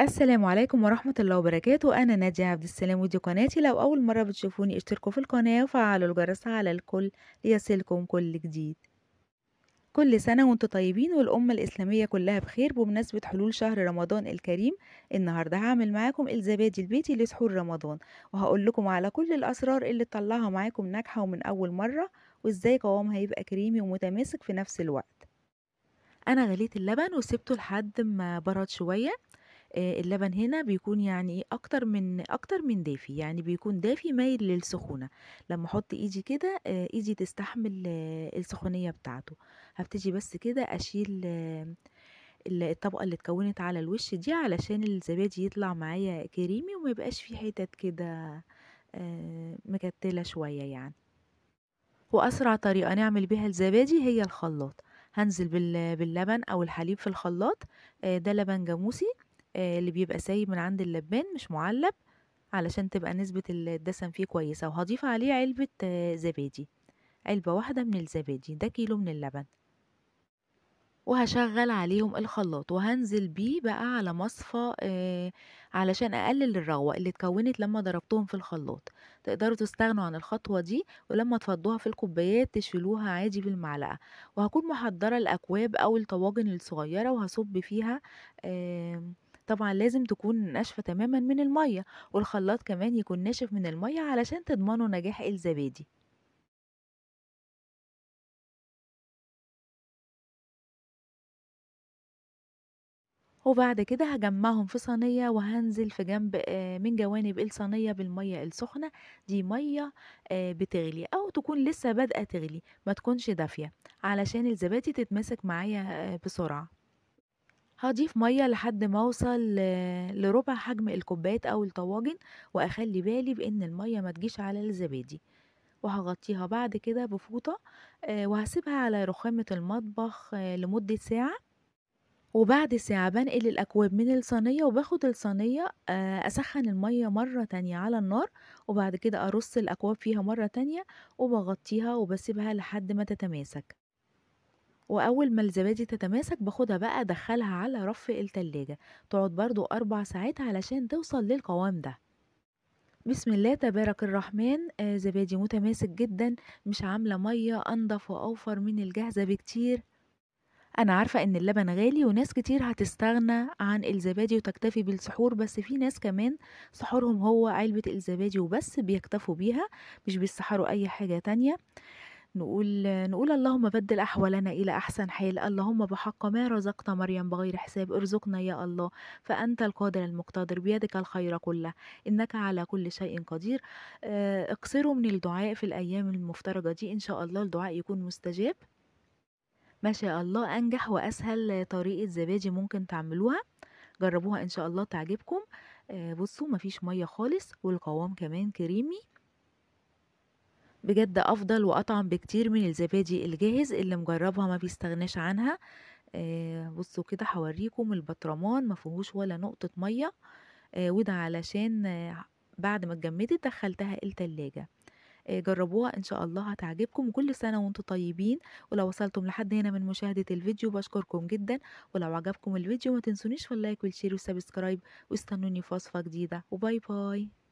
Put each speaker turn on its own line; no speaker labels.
السلام عليكم ورحمة الله وبركاته أنا نادية عبد السلام ودي قناتي لو أول مرة بتشوفوني اشتركوا في القناة وفعلوا الجرس على الكل ليصلكم كل جديد كل سنة وانتم طيبين والأمة الإسلامية كلها بخير بمناسبة حلول شهر رمضان الكريم النهاردة هعمل معاكم الزبادي البيتي لسحور رمضان وهقول لكم على كل الأسرار اللي تطلعها معاكم ناجحة ومن أول مرة وازاي قوامها هيبقى كريمي ومتماسك في نفس الوقت انا غليت اللبن وسبته لحد ما برد شويه اللبن هنا بيكون يعني إيه، أكتر من أكتر من دافي، يعني بيكون دافي مايل للسخونة، لمّا أحُط إيدي كده إيدي تستحمل السخونية بتاعته، هبتدي بس كده أشيل الطبقة اللي اتكوّنت على الوش دي علشان الزبادي يطلع معايا كريمي وما يبقاش في حِتت كده مكتّلة شوية يعني. وأسرع طريقة نعمل بيها الزبادي هي الخلاط، هنزل باللبن أو الحليب في الخلاط، ده لبن جاموسي آه، اللي بيبقى سايب من عند اللبان مش معلب علشان تبقى نسبة الدسم فيه كويسة وهضيف عليه علبة آه، زبادي علبة واحدة من الزبادي ده كيلو من اللبن وهشغل عليهم الخلاط وهنزل بيه بقى على مصفى آه علشان اقلل الرغوه اللي اتكونت لما ضربتهم في الخلاط تقدروا تستغنوا عن الخطوه دي ولما تفضوها في الكوبايات تشيلوها عادي بالمعلقه وهكون محضره الاكواب او الطواجن الصغيره وهصب فيها آه طبعا لازم تكون ناشفة تماما من المية والخلاط كمان يكون ناشف من المية علشان تضمنوا نجاح الزبادي وبعد كده هجمعهم في صينية وهنزل في جنب من جوانب الصينية بالمية السخنة دي مية بتغلي أو تكون لسه بادئة تغلي ما تكونش دافية علشان الزبادي تتمسك معايا بسرعة هضيف مية لحد ما أوصل لربع حجم الكوبايات أو الطواجن وأخلي بالي بإن المية ما تجيش على الزبادي وهغطيها بعد كده بفوطة آه، وهسيبها على رخامة المطبخ آه، لمدة ساعة وبعد ساعة بنقل الأكواب من الصينية وباخد الصينية آه، أسخن المية مرة تانية على النار وبعد كده أرص الأكواب فيها مرة تانية وبغطيها وبسيبها لحد ما تتماسك واول ما الزبادي تتماسك باخدها بقى ادخلها على رف التلاجة تقعد برضو اربع ساعات علشان توصل للقوام ده بسم الله تبارك الرحمن آه زبادي متماسك جدا مش عاملة مية انضف واوفر من الجاهزة بكتير انا عارفة ان اللبن غالي وناس كتير هتستغنى عن الزبادي وتكتفي بالسحور بس في ناس كمان سحورهم هو علبة الزبادي وبس بيكتفوا بيها مش بيسحروا اي حاجة تانية نقول نقول اللهم بدل أحوالنا إلى أحسن حال اللهم بحق ما رزقت مريم بغير حساب ارزقنا يا الله فأنت القادر المقتدر بيدك الخير كله إنك على كل شيء قدير آه، اقصروا من الدعاء في الأيام المفترجة دي إن شاء الله الدعاء يكون مستجاب ما شاء الله أنجح وأسهل طريقة زبادي ممكن تعملوها جربوها إن شاء الله تعجبكم آه، بصوا مفيش مية خالص والقوام كمان كريمي بجد أفضل وأطعم بكتير من الزبادي الجاهز اللي مجربها ما بيستغناش عنها آه بصوا كده هوريكم البطرمان ما فيهوش ولا نقطة مية آه وده علشان آه بعد ما اتجمدت دخلتها التلاجة آه، جربوها ان شاء الله هتعجبكم كل سنه وانتم طيبين ولو وصلتم لحد هنا من مشاهده الفيديو بشكركم جدا ولو عجبكم الفيديو ما تنسونيش في اللايك والشير والسبسكرايب واستنوني في وصفه جديده وباي باي